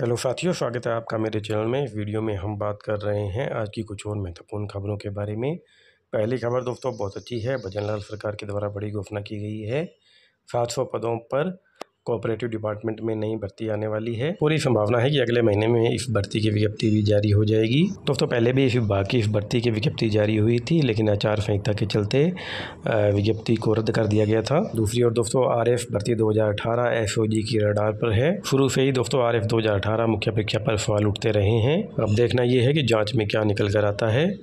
hello साथियों स्वागत है आपका मेरे चैनल में इस वीडियो में हम बात कर रहे हैं आज की कुछ और महत्वपूर्ण खबरों के बारे में पहली खबर दोस्तों बहुत अच्छी है भजन लाल सरकार के द्वारा बड़ी घोषणा की गई है सात सौ पदों पर कोऑपरेटिव डिपार्टमेंट में नई भर्ती आने वाली है पूरी संभावना है कि अगले महीने में इस भर्ती की विज्ञप्ति भी जारी हो जाएगी दोस्तों तो पहले भी इस विभाग की इस भर्ती की विज्ञप्ति जारी हुई थी लेकिन आचार संहिता के चलते विज्ञप्ति को रद्द कर दिया गया था दूसरी ओर दोस्तों आर एफ भर्ती दो हज़ार अठारह एस ओ जी की रडार पर है शुरू से ही दोस्तों आर एफ दो हज़ार अठारह मुख्य परीक्षा पर सवाल उठते रहे हैं अब देखना यह है कि जाँच में क्या निकल कर आता है